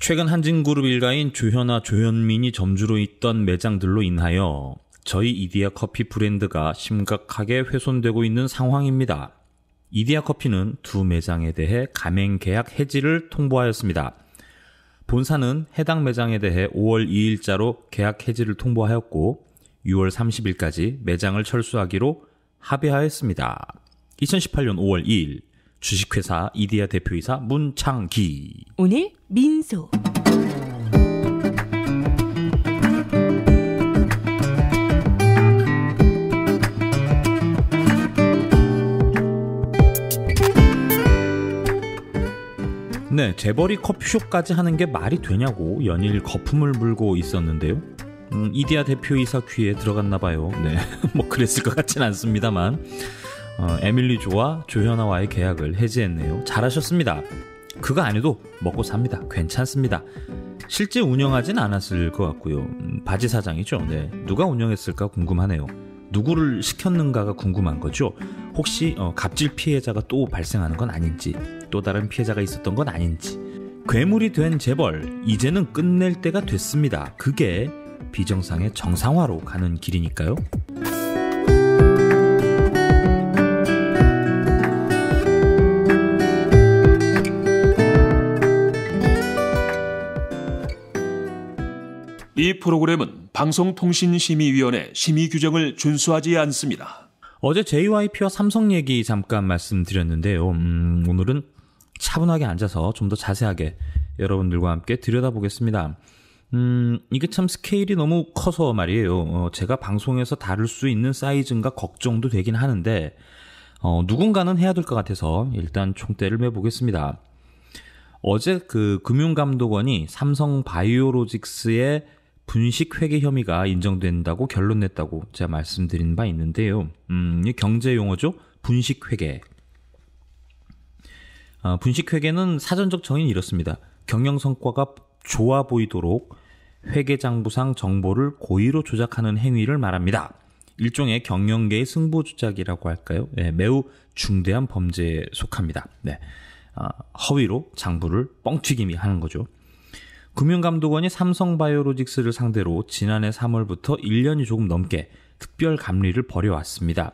최근 한진그룹 일가인 조현아, 조현민이 점주로 있던 매장들로 인하여 저희 이디야 커피 브랜드가 심각하게 훼손되고 있는 상황입니다. 이디야 커피는 두 매장에 대해 가맹 계약 해지를 통보하였습니다. 본사는 해당 매장에 대해 5월 2일자로 계약 해지를 통보하였고 6월 30일까지 매장을 철수하기로 합의하였습니다. 2018년 5월 2일 주식회사 이디야 대표이사 문창기. 오늘 민소. 네, 재벌이 커피숍까지 하는 게 말이 되냐고 연일 거품을 물고 있었는데요. 음, 이디야 대표이사 귀에 들어갔나 봐요. 네, 뭐 그랬을 것 같진 않습니다만. 어, 에밀리 조와 조현아와의 계약을 해지했네요. 잘하셨습니다. 그거 아니도 먹고 삽니다. 괜찮습니다. 실제 운영하진 않았을 것 같고요. 음, 바지 사장이죠. 네. 누가 운영했을까 궁금하네요. 누구를 시켰는가가 궁금한 거죠. 혹시 어, 갑질 피해자가 또 발생하는 건 아닌지, 또 다른 피해자가 있었던 건 아닌지. 괴물이 된 재벌, 이제는 끝낼 때가 됐습니다. 그게 비정상의 정상화로 가는 길이니까요. 이 프로그램은 방송통신심의위원회 심의 규정을 준수하지 않습니다. 어제 JYP와 삼성 얘기 잠깐 말씀드렸는데요. 음, 오늘은 차분하게 앉아서 좀 더 자세하게 여러분들과 함께 들여다보겠습니다. 음, 이게 참 스케일이 너무 커서 말이에요. 어, 제가 방송에서 다룰 수 있는 사이즈인가 걱정도 되긴 하는데, 어, 누군가는 해야 될 것 같아서 일단 총대를 매보겠습니다. 어제 그 금융감독원이 삼성 바이오로직스의 분식 회계 혐의가 인정된다고 결론 냈다고 제가 말씀드린 바 있는데요. 음, 이 경제 용어죠. 분식 회계. 아, 분식 회계는 사전적 정의는 이렇습니다. 경영 성과가 좋아 보이도록 회계장부상 정보를 고의로 조작하는 행위를 말합니다. 일종의 경영계의 승부 조작이라고 할까요? 네, 매우 중대한 범죄에 속합니다. 네. 아, 허위로 장부를 뻥튀김이 하는 거죠. 금융감독원이 삼성바이오로직스를 상대로 지난해 3월부터 1년이 조금 넘게 특별 감리를 벌여왔습니다.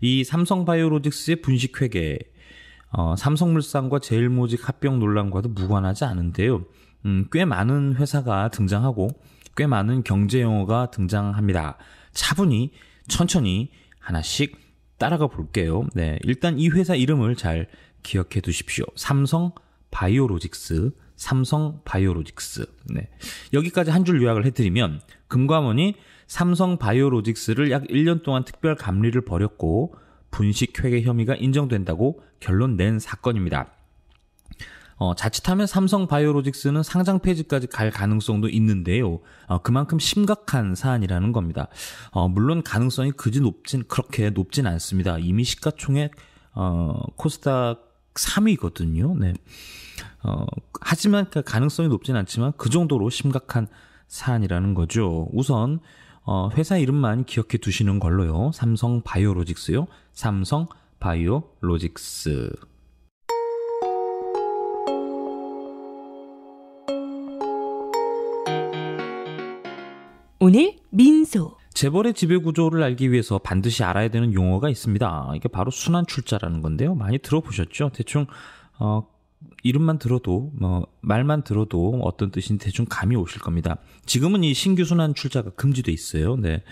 이 삼성바이오로직스의 분식회계, 어, 삼성물산과 제일모직 합병 논란과도 무관하지 않은데요. 음, 꽤 많은 회사가 등장하고 꽤 많은 경제 용어가 등장합니다. 차분히 천천히 하나씩 따라가 볼게요. 네, 일단 이 회사 이름을 잘 기억해 두십시오. 삼성 바이오로직스. 삼성 바이오로직스. 네. 여기까지 한 줄 요약을 해드리면 금감원이 삼성 바이오로직스를 약 1년 동안 특별 감리를 벌였고 분식 회계 혐의가 인정된다고 결론 낸 사건입니다. 어, 자칫하면 삼성 바이오로직스는 상장 폐지까지 갈 가능성도 있는데요. 어, 그만큼 심각한 사안이라는 겁니다. 어, 물론 가능성이 그지 높진 그렇게 높진 않습니다. 이미 시가총액 어, 코스닥 3위거든요. 네. 어, 하지만 그 가능성이 높진 않지만 그 정도로 심각한 사안이라는 거죠. 우선 어, 회사 이름만 기억해 두시는 걸로요. 삼성 바이오로직스요. 삼성 바이오로직스. 오늘 민소 재벌의 지배 구조를 알기 위해서 반드시 알아야 되는 용어가 있습니다. 이게 바로 순환 출자라는 건데요. 많이 들어보셨죠? 대충 어, 이름만 들어도 뭐 말만 들어도 어떤 뜻인지 대충 감이 오실 겁니다. 지금은 이 신규 순환 출자가 금지돼 있어요. 네.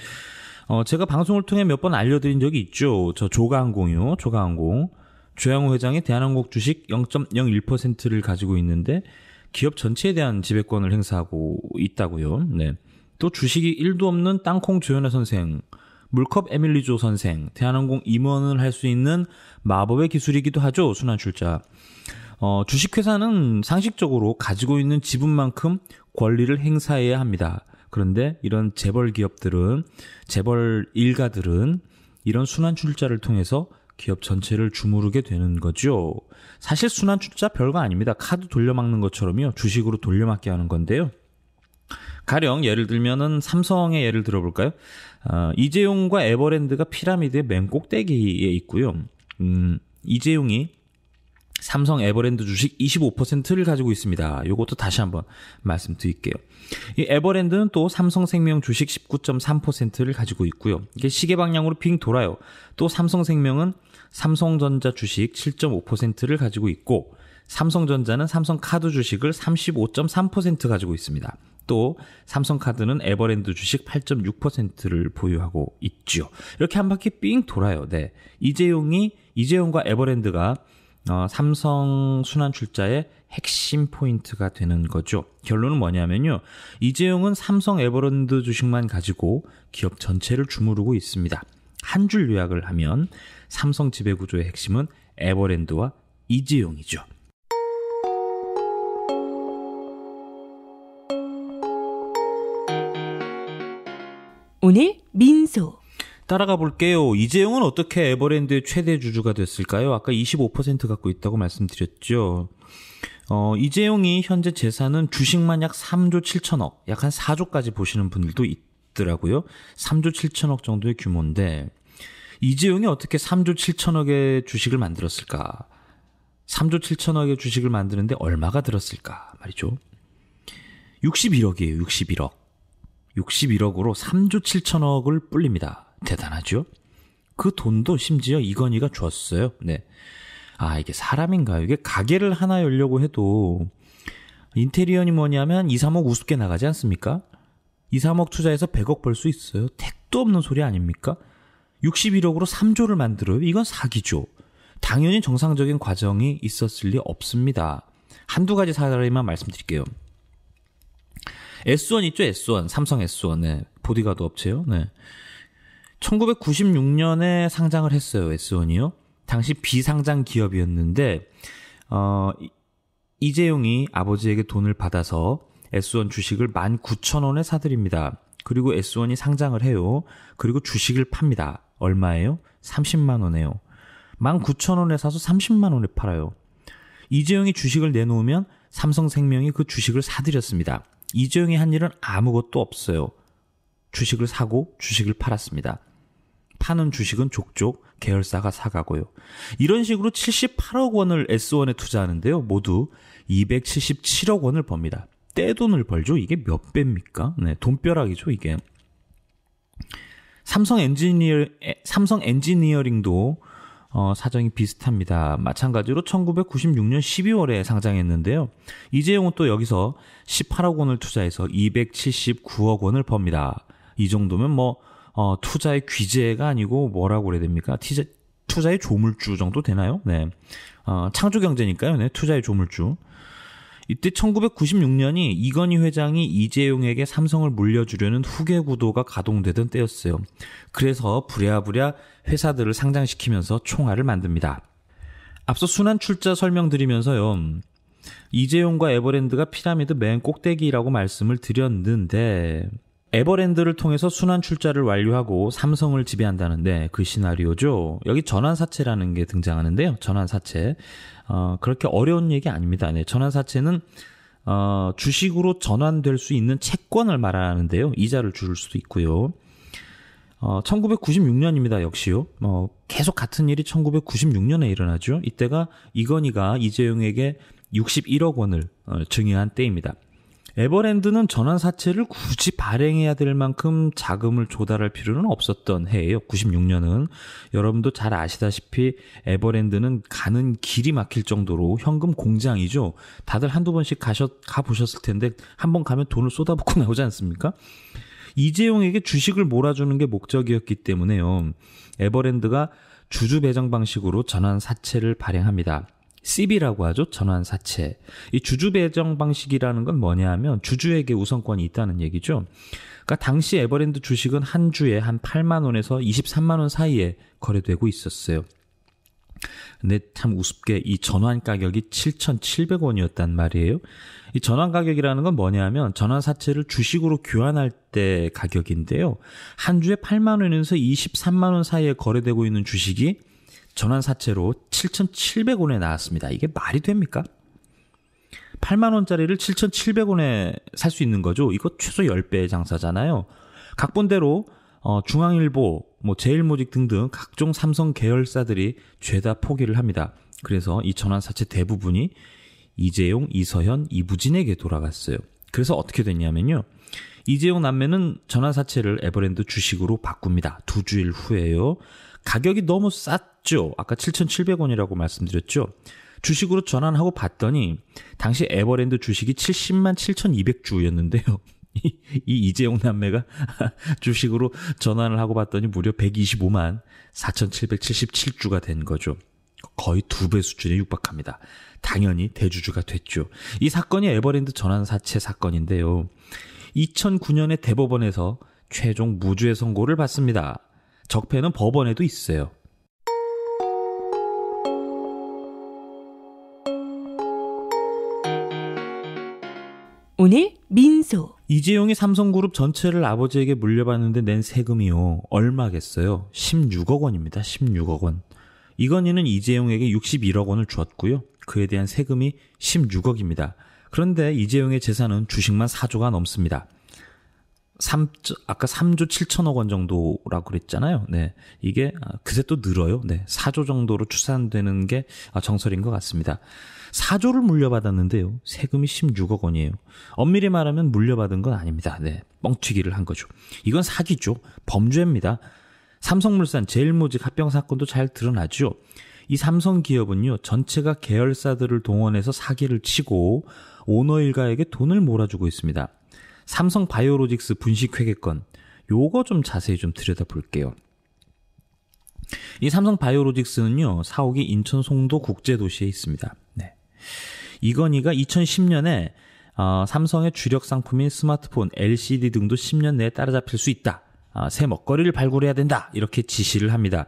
어, 제가 방송을 통해 몇 번 알려드린 적이 있죠. 저 조가항공이요. 조가항공. 조양호 회장이 대한항공 주식 0.01%를 가지고 있는데 기업 전체에 대한 지배권을 행사하고 있다고요. 네. 또 주식이 1도 없는 땅콩 조현아 선생, 물컵 에밀리조 선생, 대한항공 임원을 할 수 있는 마법의 기술이기도 하죠. 순환 출자. 어, 주식회사는 상식적으로 가지고 있는 지분만큼 권리를 행사해야 합니다. 그런데 이런 재벌 기업들은 재벌 일가들은 이런 순환 출자를 통해서 기업 전체를 주무르게 되는 거죠. 사실 순환 출자 별거 아닙니다. 카드 돌려막는 것처럼요. 주식으로 돌려막게 하는 건데요. 가령 예를 들면은 삼성의 예를 들어볼까요? 어, 이재용과 에버랜드가 피라미드의 맨 꼭대기에 있고요. 음, 이재용이 삼성 에버랜드 주식 25%를 가지고 있습니다. 이것도 다시 한번 말씀드릴게요. 이 에버랜드는 또 삼성생명 주식 19.3%를 가지고 있고요. 이게 시계 방향으로 빙 돌아요. 또 삼성생명은 삼성전자 주식 7.5%를 가지고 있고 삼성전자는 삼성카드 주식을 35.3% 가지고 있습니다. 또 삼성카드는 에버랜드 주식 8.6%를 보유하고 있죠. 이렇게 한 바퀴 빙 돌아요. 네. 이재용이 이재용과 에버랜드가 어, 삼성 순환 출자의 핵심 포인트가 되는 거죠. 결론은 뭐냐면요. 이재용은 삼성 에버랜드 주식만 가지고 기업 전체를 주무르고 있습니다. 한 줄 요약을 하면 삼성 지배구조의 핵심은 에버랜드와 이재용이죠. 오늘 민소 따라가 볼게요. 이재용은 어떻게 에버랜드의 최대 주주가 됐을까요? 아까 25% 갖고 있다고 말씀드렸죠. 어, 이재용이 현재 재산은 주식만 약 3조 7천억, 약 한 4조까지 보시는 분들도 있더라고요. 3조 7천억 정도의 규모인데, 이재용이 어떻게 3조 7천억의 주식을 만들었을까? 3조 7천억의 주식을 만드는데 얼마가 들었을까? 말이죠. 61억이에요, 61억. 61억으로 3조 7천억을 뿔립니다. 대단하죠? 그 돈도 심지어 이건희가 줬어요. 네. 아, 이게 사람인가요? 이게 가게를 하나 열려고 해도 인테리어니 뭐냐면 2, 3억 우습게 나가지 않습니까? 2, 3억 투자해서 100억 벌 수 있어요. 택도 없는 소리 아닙니까? 61억으로 3조를 만들어요. 이건 사기죠. 당연히 정상적인 과정이 있었을 리 없습니다. 한두 가지 사례만 말씀드릴게요. S1 있죠, S1. 삼성 S1. 네. 보디가드 업체요. 네. 1996년에 상장을 했어요, S1이요. 당시 비상장 기업이었는데, 어, 이재용이 아버지에게 돈을 받아서 S1 주식을 19,000원에 사드립니다. 그리고 S1이 상장을 해요. 그리고 주식을 팝니다. 얼마예요? 30만원에요. 19,000원에 사서 30만원에 팔아요. 이재용이 주식을 내놓으면 삼성생명이 그 주식을 사들였습니다. 이재용이 한 일은 아무것도 없어요. 주식을 사고 주식을 팔았습니다. 파는 주식은 족족 계열사가 사가고요. 이런 식으로 78억 원을 S1에 투자하는데요. 모두 277억 원을 법니다. 떼돈을 벌죠. 이게 몇 배입니까? 네, 돈벼락이죠, 이게. 삼성 엔지니어 삼성 엔지니어링도 어, 사정이 비슷합니다. 마찬가지로 1996년 12월에 상장했는데요. 이재용은 또 여기서 18억 원을 투자해서 279억 원을 법니다. 이 정도면 뭐 어, 투자의 귀재가 아니고 뭐라고 그래야 됩니까? 티자, 투자의 조물주 정도 되나요? 네. 어, 창조 경제니까요. 네. 투자의 조물주. 이때 1996년이 이건희 회장이 이재용에게 삼성을 물려주려는 후계 구도가 가동되던 때였어요. 그래서 부랴부랴 회사들을 상장시키면서 총알을 만듭니다. 앞서 순환 출자 설명드리면서요. 이재용과 에버랜드가 피라미드 맨 꼭대기라고 말씀을 드렸는데 에버랜드를 통해서 순환 출자를 완료하고 삼성을 지배한다는데 그 시나리오죠. 여기 전환사채라는 게 등장하는데요. 전환사채. 어, 그렇게 어려운 얘기 아닙니다. 네, 전환사채는 어, 주식으로 전환될 수 있는 채권을 말하는데요. 이자를 줄 수도 있고요. 어, 1996년입니다. 역시요. 어, 계속 같은 일이 1996년에 일어나죠. 이때가 이건희가 이재용에게 61억 원을 어, 증여한 때입니다. 에버랜드는 전환 사채를 굳이 발행해야 될 만큼 자금을 조달할 필요는 없었던 해예요. 96년은 여러분도 잘 아시다시피 에버랜드는 가는 길이 막힐 정도로 현금 공장이죠. 다들 한두 번씩 가셨 가 보셨을 텐데 한 번 가면 돈을 쏟아붓고 나오지 않습니까? 이재용에게 주식을 몰아주는 게 목적이었기 때문에요. 에버랜드가 주주 배정 방식으로 전환 사채를 발행합니다. CB라고 하죠. 전환 사채. 이 주주 배정 방식이라는 건 뭐냐 하면 주주에게 우선권이 있다는 얘기죠. 그러니까 당시 에버랜드 주식은 한 주에 한 8만 원에서 23만 원 사이에 거래되고 있었어요. 근데 참 우습게 이 전환 가격이 7,700원이었단 말이에요. 이 전환 가격이라는 건 뭐냐면 하 전환 사채를 주식으로 교환할 때 가격인데요. 한 주에 8만 원에서 23만 원 사이에 거래되고 있는 주식이 전환사채로 7,700원에 나왔습니다. 이게 말이 됩니까? 8만원짜리를 7,700원에 살 수 있는 거죠. 이거 최소 10배의 장사잖아요. 각본대로 어, 중앙일보, 뭐 제일모직 등등 각종 삼성 계열사들이 죄다 포기를 합니다. 그래서 이 전환사채 대부분이 이재용, 이서현, 이부진에게 돌아갔어요. 그래서 어떻게 됐냐면요. 이재용 남매는 전환사채를 에버랜드 주식으로 바꿉니다. 두 주일 후에요. 가격이 너무 쌌죠. 아까 7,700원이라고 말씀드렸죠. 주식으로 전환하고 봤더니 당시 에버랜드 주식이 70만 7,200주였는데요. 이, 이 이재용 남매가 주식으로 전환을 하고 봤더니 무려 125만 4,777주가 된 거죠. 거의 두 배 수준에 육박합니다. 당연히 대주주가 됐죠. 이 사건이 에버랜드 전환 사채 사건인데요. 2009년에 대법원에서 최종 무죄 선고를 받습니다. 적폐는 법원에도 있어요. 오늘 민소 이재용이 삼성그룹 전체를 아버지에게 물려받는데 낸 세금이요 얼마겠어요? 16억 원입니다. 16억 원. 이건희는 이재용에게 61억 원을 주었고요. 그에 대한 세금이 16억입니다. 그런데 이재용의 재산은 주식만 4조가 넘습니다. 3, 아까 3조 7천억 원 정도라고 그랬잖아요. 네. 이게 아, 그새 또 늘어요. 네. 4조 정도로 추산되는 게 아, 정설인 것 같습니다. 4조를 물려받았는데요. 세금이 16억 원이에요. 엄밀히 말하면 물려받은 건 아닙니다. 네. 뻥튀기를 한 거죠. 이건 사기죠. 범죄입니다. 삼성물산 제일모직 합병 사건도 잘 드러나죠. 이 삼성 기업은요, 전체가 계열사들을 동원해서 사기를 치고 오너 일가에게 돈을 몰아주고 있습니다. 삼성 바이오로직스 분식회계 권 요거 좀 자세히 좀 들여다볼게요. 이 삼성 바이오로직스는요, 사옥이 인천 송도 국제도시에 있습니다. 네. 이건희가 2010년에 어, 삼성의 주력 상품인 스마트폰, LCD 등도 10년 내에 따라잡힐 수 있다. 아, 새 먹거리를 발굴해야 된다. 이렇게 지시를 합니다.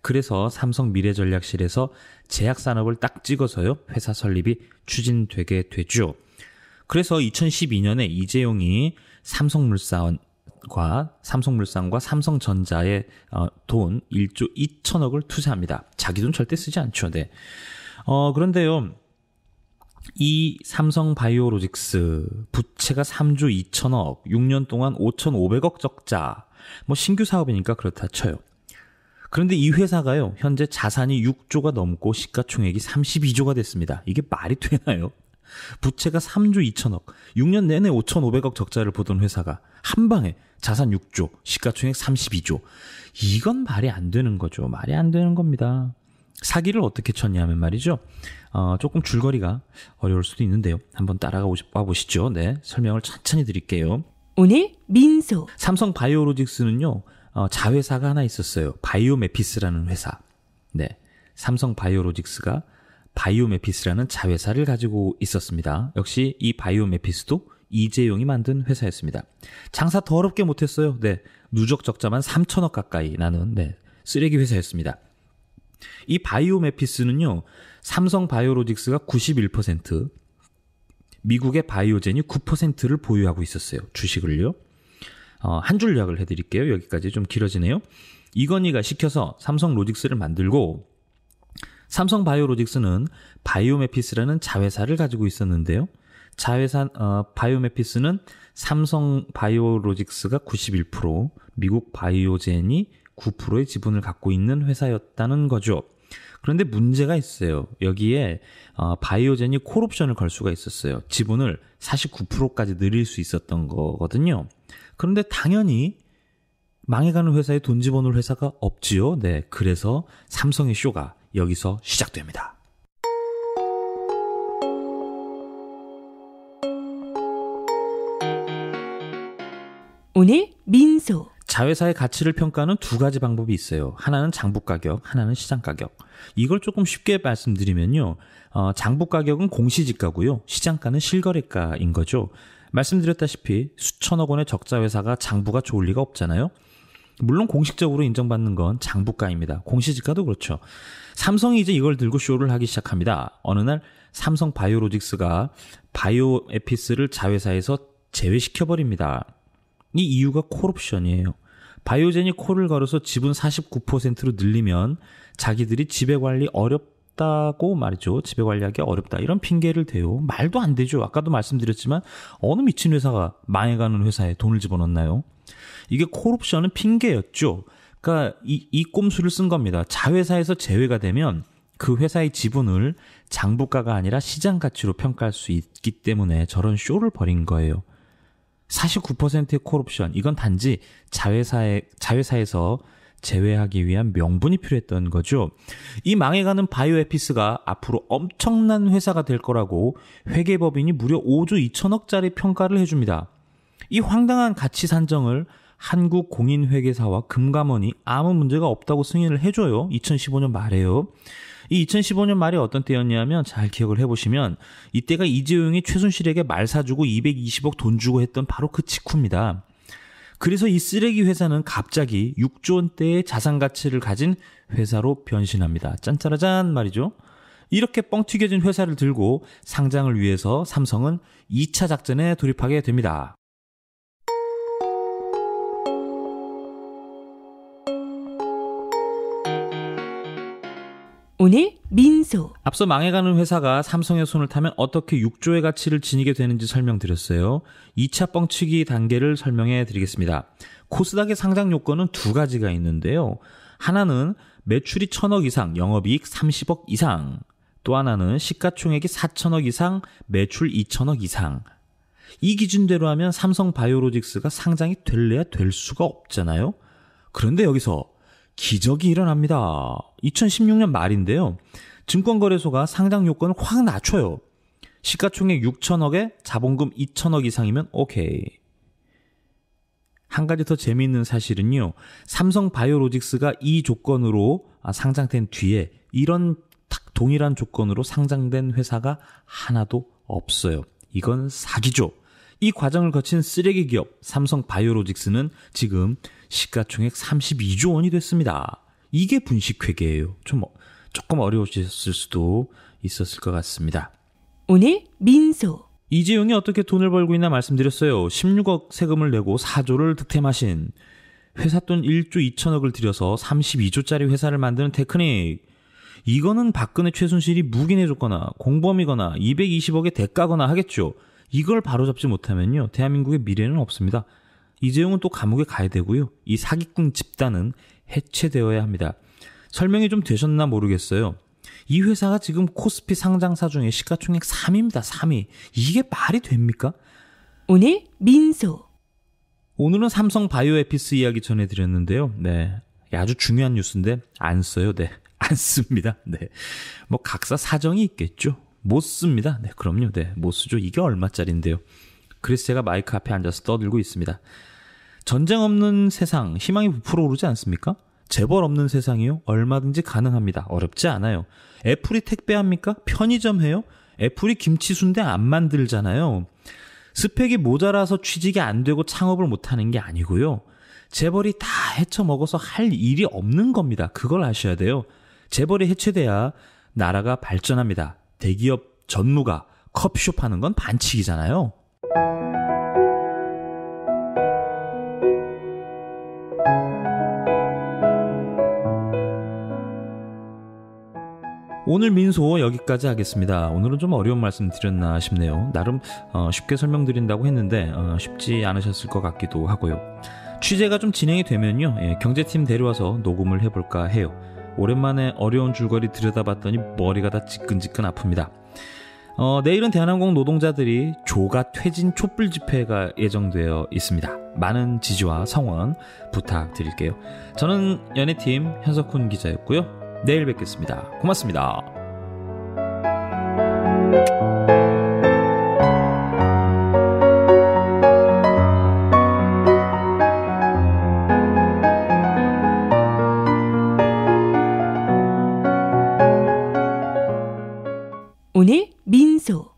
그래서 삼성 미래전략실에서 제약산업을 딱 찍어서요, 회사 설립이 추진되게 되죠. 그래서 2012년에 이재용이 삼성물산과 삼성물산과 삼성전자에 어, 돈 1조 2천억을 투자합니다. 자기 돈 절대 쓰지 않죠. 네. 어, 그런데요. 이 삼성 바이오로직스 부채가 3조 2천억, 6년 동안 5,500억 적자. 뭐 신규 사업이니까 그렇다 쳐요. 그런데 이 회사가요, 현재 자산이 6조가 넘고 시가총액이 32조가 됐습니다. 이게 말이 되나요? 부채가 3조 2천억, 6년 내내 5,500억 적자를 보던 회사가 한 방에 자산 6조, 시가총액 32조. 이건 말이 안 되는 거죠. 말이 안 되는 겁니다. 사기를 어떻게 쳤냐면 말이죠. 어, 조금 줄거리가 어려울 수도 있는데요. 한번 따라가 보시죠. 네, 설명을 천천히 드릴게요. 오늘 민소. 삼성 바이오로직스는요. 어, 자회사가 하나 있었어요. 바이오메피스라는 회사. 네. 삼성 바이오로직스가 바이오메피스라는 자회사를 가지고 있었습니다. 역시 이 바이오메피스도 이재용이 만든 회사였습니다. 장사 더럽게 못했어요. 네. 누적 적자만 3천억 가까이 나는, 네. 쓰레기 회사였습니다. 이 바이오메피스는요, 삼성 바이오로직스가 91%, 미국의 바이오젠이 9%를 보유하고 있었어요. 주식을요. 어, 한줄 요약을 해드릴게요. 여기까지 좀 길어지네요. 이건희가 시켜서 삼성 로직스를 만들고 삼성 바이오로직스는 바이오메피스라는 자회사를 가지고 있었는데요. 자회사 어, 바이오메피스는 삼성 바이오로직스가 91%, 미국 바이오젠이 9%의 지분을 갖고 있는 회사였다는 거죠. 그런데 문제가 있어요. 여기에 어, 바이오젠이 콜옵션을 걸 수가 있었어요. 지분을 49%까지 늘릴 수 있었던 거거든요. 그런데 당연히 망해가는 회사에 돈 집어넣을 회사가 없지요. 네, 그래서 삼성의 쇼가 여기서 시작됩니다. 오늘 민소 자회사의 가치를 평가하는 두 가지 방법이 있어요. 하나는 장부 가격, 하나는 시장 가격. 이걸 조금 쉽게 말씀드리면요. 어, 장부 가격은 공시지가고요. 시장가는 실거래가인 거죠. 말씀드렸다시피 수천억 원의 적자 회사가 장부가 좋을 리가 없잖아요. 물론 공식적으로 인정받는 건 장부가입니다. 공시지가도 그렇죠. 삼성이 이제 이걸 들고 쇼를 하기 시작합니다. 어느 날 삼성 바이오로직스가 바이오에피스를 자회사에서 제외시켜버립니다. 이 이유가 콜옵션이에요. 바이오젠이 콜을 걸어서 지분 49%로 늘리면 자기들이 지배관리 어렵다고 말이죠. 지배관리하기 어렵다. 이런 핑계를 대요. 말도 안 되죠. 아까도 말씀드렸지만 어느 미친 회사가 망해가는 회사에 돈을 집어넣나요? 이게 콜옵션은 핑계였죠. 그러니까 이, 이 꼼수를 쓴 겁니다. 자회사에서 제외가 되면 그 회사의 지분을 장부가가 아니라 시장 가치로 평가할 수 있기 때문에 저런 쇼를 벌인 거예요. 49%의 콜옵션 이건 단지 자회사의 자회사에서 제외하기 위한 명분이 필요했던 거죠. 이 망해가는 바이오에피스가 앞으로 엄청난 회사가 될 거라고 회계법인이 무려 5조 2천억짜리 평가를 해줍니다. 이 황당한 가치 산정을 한국 공인회계사와 금감원이 아무 문제가 없다고 승인을 해줘요. 2015년 말에요. 이 2015년 말이 어떤 때였냐면 잘 기억을 해보시면 이때가 이재용이 최순실에게 말 사주고 220억 돈 주고 했던 바로 그 직후입니다. 그래서 이 쓰레기 회사는 갑자기 6조 원대의 자산 가치를 가진 회사로 변신합니다. 짠짜라짠 말이죠. 이렇게 뻥튀겨진 회사를 들고 상장을 위해서 삼성은 2차 작전에 돌입하게 됩니다. 오늘 민소. 앞서 망해가는 회사가 삼성의 손을 타면 어떻게 6조의 가치를 지니게 되는지 설명드렸어요. 2차 뻥치기 단계를 설명해 드리겠습니다. 코스닥의 상장 요건은 두 가지가 있는데요. 하나는 매출이 1000억 이상, 영업이익 30억 이상. 또 하나는 시가총액이 4천억 이상, 매출 2천억 이상. 이 기준대로 하면 삼성 바이오로직스가 상장이 될래야 될 수가 없잖아요. 그런데 여기서 기적이 일어납니다. 2016년 말인데요. 증권거래소가 상장 요건을 확 낮춰요. 시가총액 6천억에 자본금 2천억 이상이면 오케이. 한 가지 더 재미있는 사실은요. 삼성 바이오로직스가 이 조건으로 아, 상장된 뒤에 이런 딱 동일한 조건으로 상장된 회사가 하나도 없어요. 이건 사기죠. 이 과정을 거친 쓰레기 기업 삼성 바이오로직스는 지금 시가총액 32조 원이 됐습니다. 이게 분식회계예요. 좀 조금 어려우셨을 수도 있었을 것 같습니다. 오늘 민소 이재용이 어떻게 돈을 벌고 있나 말씀드렸어요. 16억 세금을 내고 4조를 득템하신 회사 돈 1조 2천억을 들여서 32조짜리 회사를 만드는 테크닉. 이거는 박근혜 최순실이 묵인해줬거나 공범이거나 220억에 대가거나 하겠죠. 이걸 바로잡지 못하면요. 대한민국의 미래는 없습니다. 이재용은 또 감옥에 가야 되고요. 이 사기꾼 집단은 해체되어야 합니다. 설명이 좀 되셨나 모르겠어요. 이 회사가 지금 코스피 상장사 중에 시가총액 3위입니다. 3위. 이게 말이 됩니까? 오늘 민소. 오늘은 삼성 바이오에피스 이야기 전해드렸는데요. 네. 아주 중요한 뉴스인데 안 써요. 네. 안 씁니다. 네. 뭐 각사 사정이 있겠죠. 못 씁니다. 네, 그럼요. 네, 못 쓰죠. 이게 얼마짜리인데요 그래서 제가 마이크 앞에 앉아서 떠들고 있습니다. 전쟁 없는 세상, 희망이 부풀어 오르지 않습니까? 재벌 없는 세상이요? 얼마든지 가능합니다. 어렵지 않아요. 애플이 택배합니까? 편의점 해요? 애플이 김치 순대 안 만들잖아요. 스펙이 모자라서 취직이 안 되고 창업을 못 하는 게 아니고요. 재벌이 다 헤쳐 먹어서 할 일이 없는 겁니다. 그걸 아셔야 돼요. 재벌이 해체돼야 나라가 발전합니다. 대기업 전무가 커피숍 하는 건 반칙이잖아요. 오늘 민소 여기까지 하겠습니다. 오늘은 좀 어려운 말씀 드렸나 싶네요. 나름 어, 쉽게 설명드린다고 했는데 어, 쉽지 않으셨을 것 같기도 하고요. 취재가 좀 진행이 되면요. 예, 경제팀 데려와서 녹음을 해볼까 해요. 오랜만에 어려운 줄거리 들여다봤더니 머리가 다 지끈지끈 아픕니다. 어, 내일은 대한항공 노동자들이 조가 퇴진 촛불 집회가 예정되어 있습니다. 많은 지지와 성원 부탁드릴게요. 저는 연예팀 현석훈 기자였고요. 내일 뵙겠습니다. 고맙습니다.